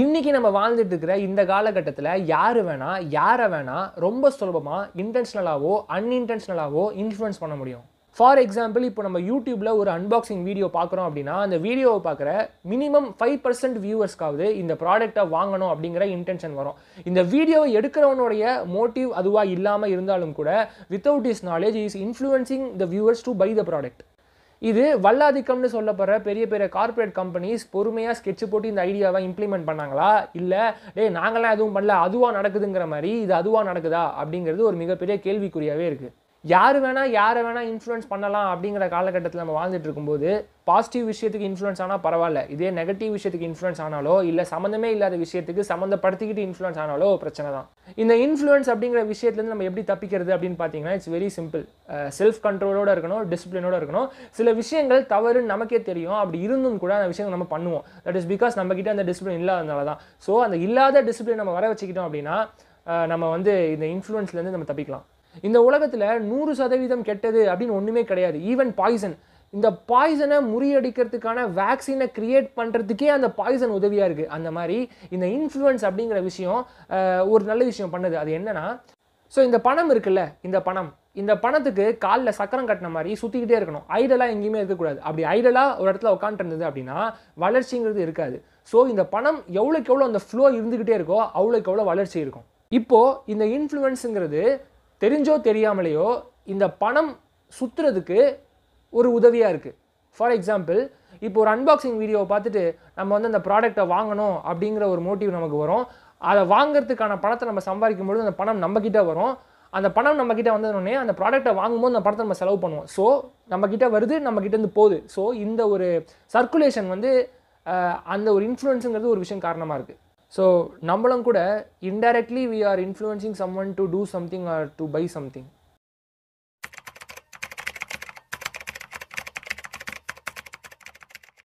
இன்றைக்கி நம்ம வாழ்ந்துட்டு இருக்கிற இந்த காலகட்டத்தில் யார் வேணால் யாரை வேணால் ரொம்ப சுலபமாக இன்டென்ஷனலாகவோ அன்இன்டென்ஷனலாகவோ இன்ஃப்ளூயன்ஸ் பண்ண முடியும் ஃபார் எக்ஸாம்பிள் இப்போ நம்ம யூடியூப்பில் ஒரு அன்பாக்சிங் வீடியோ பார்க்குறோம் அப்படின்னா அந்த வீடியோவை பார்க்குற மினிமம் ஃபைவ் பர்சன்ட் வியூவர்ஸ்க்காவது இந்த ப்ராடக்டை வாங்கணும் அப்படிங்கிற இன்டென்ஷன் வரும் இந்த வீடியோவை எடுக்கிறவனுடைய மோட்டிவ் அதுவாக இல்லாமல் இருந்தாலும் கூட without his knowledge is influencing the viewers to buy the product இது வல்லாதிக்கம்னு சொல்லப்படுற பெரிய பெரிய கார்ப்பரேட் கம்பெனிஸ் பொறுமையாக ஸ்கெட்ச் போட்டு இந்த ஐடியாவை இம்ப்ளிமெண்ட் பண்ணாங்களா இல்லை டே நாங்களாம் எதுவும் பண்ணல அதுவாக நடக்குதுங்கிற மாதிரி இது அதுவாக நடக்குதா அப்படிங்கிறது ஒரு மிகப்பெரிய கேள்விக்குறியாகவே இருக்குது யார் வேணால் யாரை வேணால் இன்ஃப்ளூயன்ஸ் பண்ணலாம் அப்படிங்கிற காலகட்டத்தில் நம்ம வாழ்ந்துட்டு இருக்கும்போது பாசிட்டிவ் விஷயத்துக்கு இன்ஃப்ளூயன்ஸ் ஆனால் பரவாயில்ல இதே நெகட்டிவ் விஷயத்துக்கு இன்ஃப்ளூயன்ஸ் ஆனாலோ இல்லை சம்மந்தமே இல்லாத விஷயத்துக்கு சம்மந்தப்படுத்திக்கிட்டு இன்ஃப்ளூயன்ஸ் ஆனாலோ பிரச்சனை தான் இந்த இன்ஃப்ளூயன்ஸ் அப்படிங்கிற விஷயத்துலேருந்து நம்ம எப்படி தப்பிக்கிறது அப்படின்னு பார்த்தீங்கன்னா இட்ஸ் வெரி சிம்பிள் செல்ஃப் கண்ட்ரோலோட இருக்கணும் டிசிப்ளினோட இருக்கணும் சில விஷயங்கள் தவறு நமக்கே தெரியும் அப்படி இருந்தும் கூட அந்த விஷயங்கள் நம்ம பண்ணுவோம் தட் இஸ் பிகாஸ் நம்மக்கிட்ட அந்த டிசிப்ளின் இல்லாதனால தான் ஸோ அந்த இல்லாத டிசிப்ளின் நம்ம வர வச்சுக்கிட்டோம் அப்படின்னா நம்ம வந்து இந்த இன்ஃப்ளூயன்ஸ்லேருந்து நம்ம தப்பிக்கலாம் இந்த உலகத்தில் நூறு சதவீதம் கெட்டது அப்படின்னு ஒன்றுமே கிடையாது ஈவன் பாய்சன் இந்த பாய்சனை முறியடிக்கிறதுக்கான வேக்சினை கிரியேட் பண்ணுறதுக்கே அந்த பாய்சன் உதவியாக இருக்குது அந்த மாதிரி இந்த இன்ஃப்ளூயன்ஸ் அப்படிங்கிற விஷயம் ஒரு நல்ல விஷயம் பண்ணுது அது என்னென்னா ஸோ இந்த பணம் இருக்குல்ல இந்த பணம் இந்த பணத்துக்கு காலில் சக்கரம் கட்டின மாதிரி சுற்றிக்கிட்டே இருக்கணும் ஐடலாக எங்கேயுமே இருக்கக்கூடாது அப்படி ஐடலாக ஒரு இடத்துல உட்காந்துருந்தது அப்படின்னா வளர்ச்சிங்கிறது இருக்காது ஸோ இந்த பணம் எவ்வளோக்கு எவ்வளோ அந்த ஃப்ளோ இருந்துக்கிட்டே இருக்கோ அவ்வளோக்கு எவ்வளோ வளர்ச்சி இருக்கும் இப்போது இந்த இன்ஃப்ளூயன்ஸுங்கிறது தெரிஞ்சோ தெரியாமலேயோ இந்த பணம் சுற்றுறதுக்கு ஒரு உதவியாக இருக்குது ஃபார் எக்ஸாம்பிள் இப்போ ஒரு அன்பாக்சிங் வீடியோவை பார்த்துட்டு நம்ம வந்து அந்த ப்ராடக்டை வாங்கணும் அப்படிங்கிற ஒரு மோட்டிவ் நமக்கு வரும் அதை வாங்குறதுக்கான பணத்தை நம்ம சம்பாதிக்கும் பொழுது அந்த பணம் நம்மக்கிட்ட வரும் அந்த பணம் நம்மக்கிட்ட வந்ததுனே அந்த ப்ராடக்ட்டை வாங்கும்போது அந்த பணத்தை நம்ம செலவு பண்ணுவோம் ஸோ நம்மக்கிட்ட வருது நம்மக்கிட்டேருந்து போகுது ஸோ இந்த ஒரு சர்க்குலேஷன் வந்து அந்த ஒரு இன்ஃப்ளூயன்ஸுங்கிறது ஒரு விஷயம் காரணமாக இருக்குது ஸோ நம்மளும் கூட indirectly we are influencing someone to do something or to buy something